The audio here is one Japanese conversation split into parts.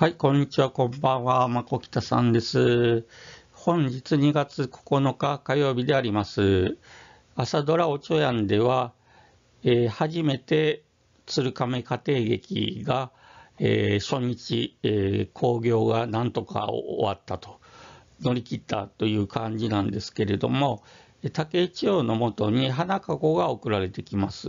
はい、こんにちは、こんばんは、まこきたさんです。本日2月9日火曜日であります。朝ドラおちょやんでは、えー、初めて鶴亀家庭劇が、えー、初日、えー、興行がなんとか終わったと、乗り切ったという感じなんですけれども、竹千代のもとに花籠が送られてきます。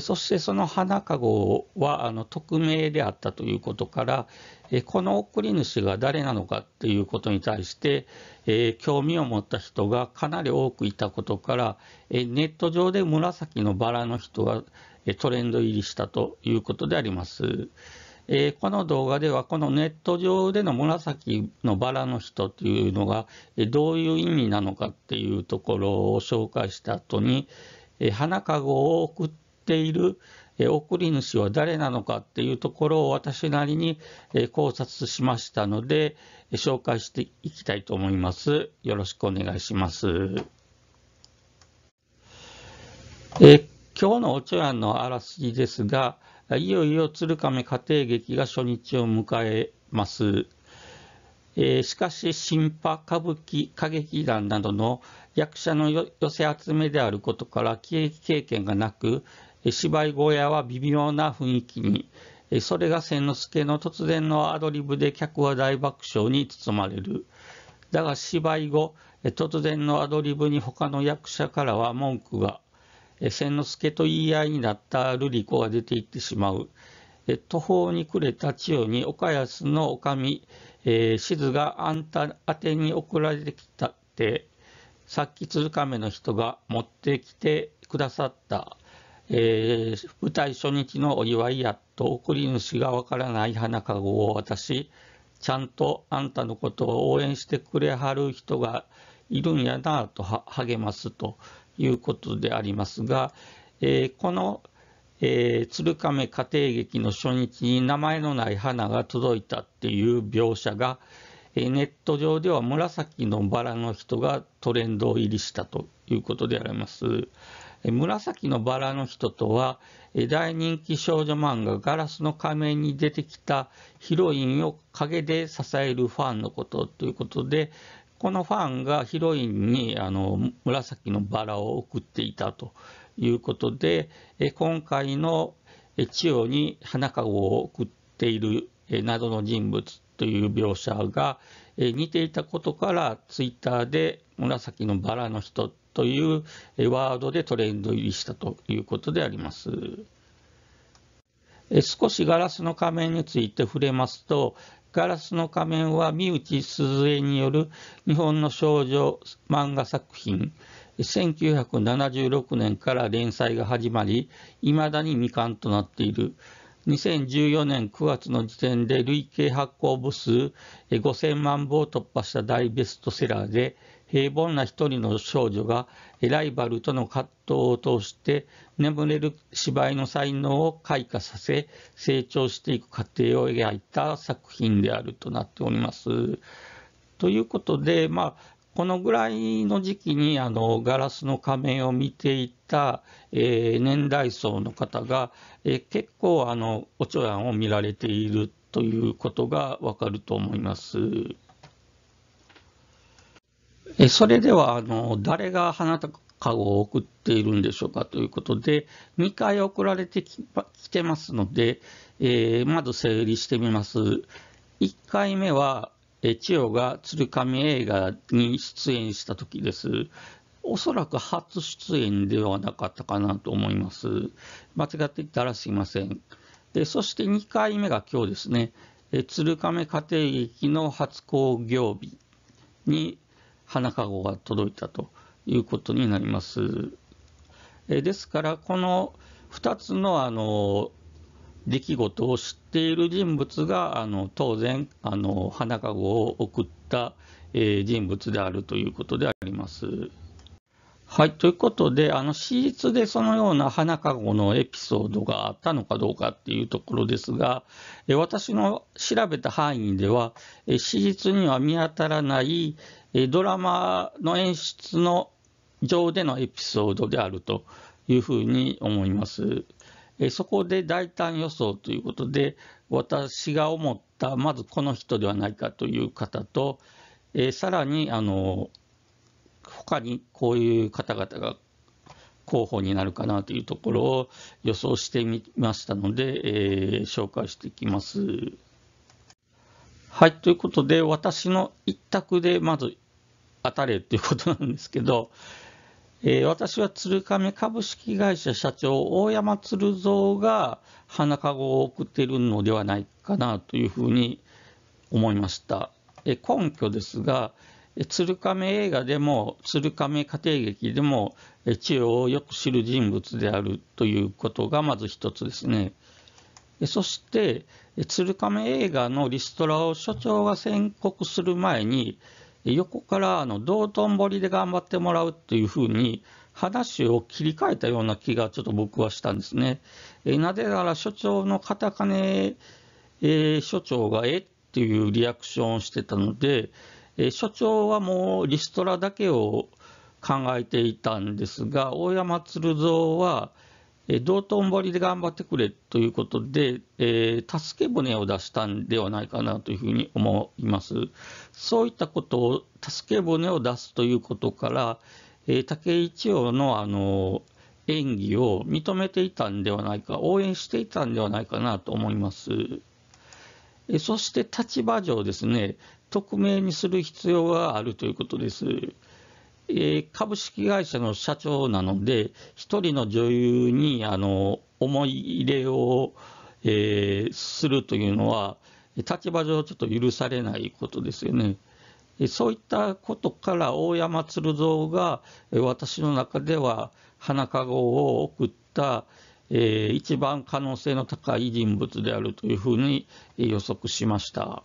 そしてその花籠はあの匿名であったということから、この送り主が誰なのかっていうことに対して、興味を持った人がかなり多くいたことから、ネット上で紫のバラの人が、トレンド入りしたということであります。この動画ではこのネット上での紫のバラの人というのが、どういう意味なのかっていうところを紹介した後に、花籠を送ってている送り主は誰なのかっていうところを私なりに考察しましたので紹介していきたいと思います。よろしくお願いします。え今日のお茶碗のあらすじですがいよいよ鶴亀家庭劇が初日を迎えます。えー、しかし新派歌舞伎歌劇団などの役者の寄せ集めであることから劇経験がなく芝居小屋は微妙な雰囲気に、それが千之助の突然のアドリブで客は大爆笑に包まれる。だが芝居後、突然のアドリブに他の役者からは文句が、千之助と言い合いになった瑠璃子が出て行ってしまう。途方に暮れた千代に岡安の女将、えー、静があんた宛てに送られてきたって、さっき鶴亀の人が持ってきてくださった。えー、舞台初日のお祝いやと送り主がわからない花籠を渡し、ちゃんとあんたのことを応援してくれはる人がいるんやなと励ますということでありますが、えー、この、えー、鶴亀家庭劇の初日に名前のない花が届いたっていう描写が、えー、ネット上では紫のバラの人がトレンド入りしたということであります。紫のバラの人とは、大人気少女漫画ガラスの仮面に出てきたヒロインを陰で支えるファンのことということで、このファンがヒロインにあの紫のバラを送っていたということで、今回の千代に花籠を送っているなどの人物という描写が似ていたことから、ツイッターで紫のバラの人というワードでトレンド入りしたということであります。少しガラスの仮面について触れますと、ガラスの仮面は三内鈴江による日本の少女漫画作品、1976年から連載が始まり、未だに未完となっている。2014年9月の時点で累計発行部数5000万部を突破した大ベストセラーで、平凡な一人の少女がライバルとの葛藤を通して眠れる芝居の才能を開花させ成長していく過程を描いた作品であるとなっております。ということで、まあ、このぐらいの時期にあのガラスの仮面を見ていた、えー、年代層の方が、えー、結構あのおちょやんを見られているということがわかると思います。えそれではあの誰が花束を送っているんでしょうかということで2回送られてきてますので、えー、まず整理してみます1回目は、え千代が鶴亀映画に出演した時ですおそらく初出演ではなかったかなと思います間違っていたらすいませんでそして2回目が今日ですね、え鶴亀家庭劇の初興行日に花籠が届いたということになります。えですから、この2つのあの出来事を知っている人物があの当然あの花籠を送った、え人物であるということであります。はい、ということで、あの史実でそのような花籠のエピソードがあったのかどうかっていうところですが、私の調べた範囲では、史実には見当たらない、ドラマの演出の上でのエピソードであるというふうに思います。そこで大胆予想ということで私が思ったまずこの人ではないかという方と、えさらにあの他にこういう方々が候補になるかなというところを予想してみましたので、えー、紹介していきます。はい、ということで私の一択でまず当たれということなんですけど、えー、私は鶴亀株式会社社長、大山鶴蔵が花籠を送っているのではないかなというふうに思いました。えー、根拠ですが、鶴亀映画でも鶴亀家庭劇でも千代をよく知る人物であるということがまず一つですね。そして鶴亀映画のリストラを所長が宣告する前に横からあの道頓堀で頑張ってもらうっていうふうに話を切り替えたような気がちょっと僕はしたんですね。えなぜなら所長の片金、えー、所長がえっていうリアクションをしてたので、え所長はもうリストラだけを考えていたんですが大山鶴蔵は、え道頓堀で頑張ってくれということで、えー、助け舟を出したんではないかなというふうに思います。そういったことを助け舟を出すということから、えー、武井一郎のあの演技を認めていたんではないか、応援していたんではないかなと思います。えそして立場上ですね、匿名にする必要があるということです。えー、株式会社の社長なので、一人の女優にあの思い入れを、えー、するというのは、立場上ちょっと許されないことですよね。そういったことから大山鶴蔵が私の中では花籠を送った、え一番可能性の高い人物であるというふうに予測しました。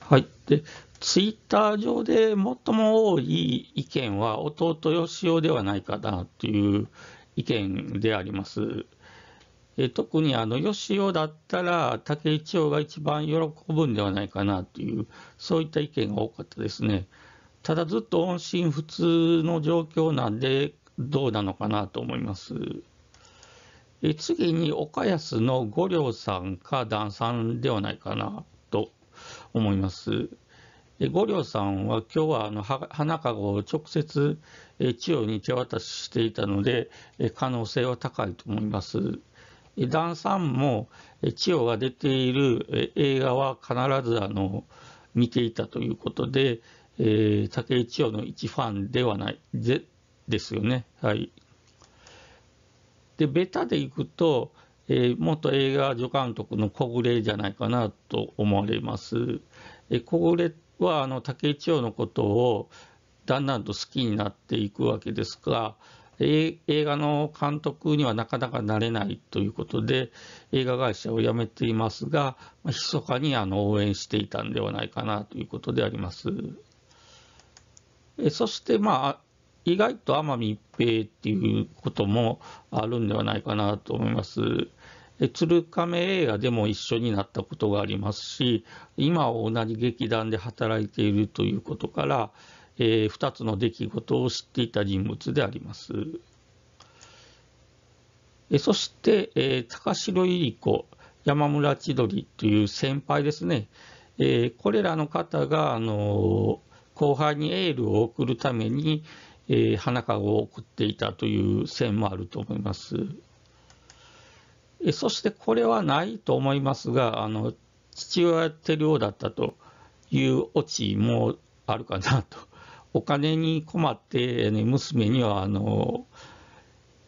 はい。で、ツイッター上で最も多い意見は弟義おではないかなという意見であります。え特にあの義おだったら竹一郎が一番喜ぶんではないかなというそういった意見が多かったですね。ただずっと音信不通の状況なんでどうなのかなと思います。え次に岡安の五両さんか段さんではないかなと思います。五稜さんは今日はあの花籠を直接千代に手渡ししていたので可能性は高いと思います。段さんも千代が出ている映画は必ずあの見ていたということで、えー、竹井千代の一ファンではないでですよね。はい、でベタでいくと、えー、元映画助監督の小暮じゃないかなと思われます。えー、小暮はあの竹井千代のことをだんだんと好きになっていくわけですが映画の監督にはなかなかなれないということで映画会社を辞めていますが密かにあの応援していたんではないかなということであります。そしてまあ意外と奄美一平っていうこともあるんではないかなと思います。鶴亀映画でも一緒になったことがありますし今は同じ劇団で働いているということから、えー、2つの出来事を知っていた人物であります。えそして、えー、高城百合子山村千鳥という先輩ですね、えー、これらの方が、あの後輩にエールを送るために、えー、花籠を送っていたという線もあると思います。そしてこれはないと思いますが、あの父親手量だったというオチもあるかなと。お金に困って、ね、娘にはあの、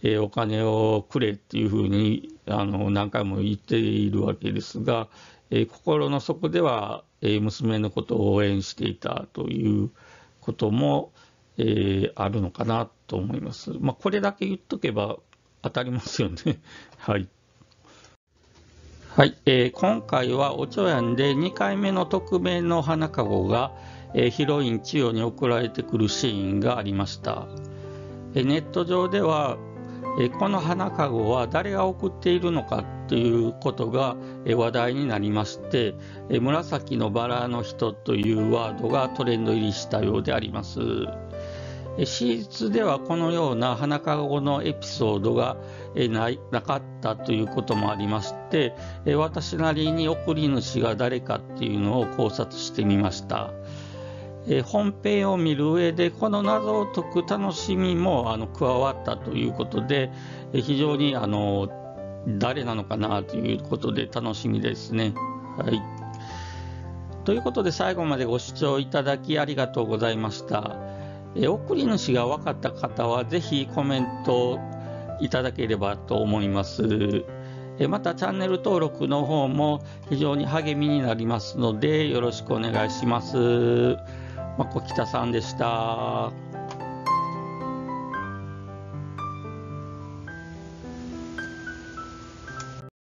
えお金をくれっていうふうにあの何回も言っているわけですが、え心の底では、え娘のことを応援していたということも、えあるのかなと思います。まあ、これだけ言っとけば当たりますよね。はい。はい、えー、今回はおちょやんで2回目の匿名の花かごが、えー、ヒロイン千代に送られてくるシーンがありました、えー、ネット上では、えー、この花かごは誰が送っているのかということが、えー、話題になりまして、えー、紫のバラの人というワードがトレンド入りしたようであります史実ではこのような花籠のエピソードがなかったということもありまして私なりに送り主が誰かっていうのを考察してみました本編を見る上でこの謎を解く楽しみもあの加わったということで非常にあの誰なのかなということで楽しみですね。はいということで最後までご視聴いただきありがとうございました。え送り主が分かった方はぜひコメントいただければと思います。またチャンネル登録の方も非常に励みになりますのでよろしくお願いします。まこきたさんでした。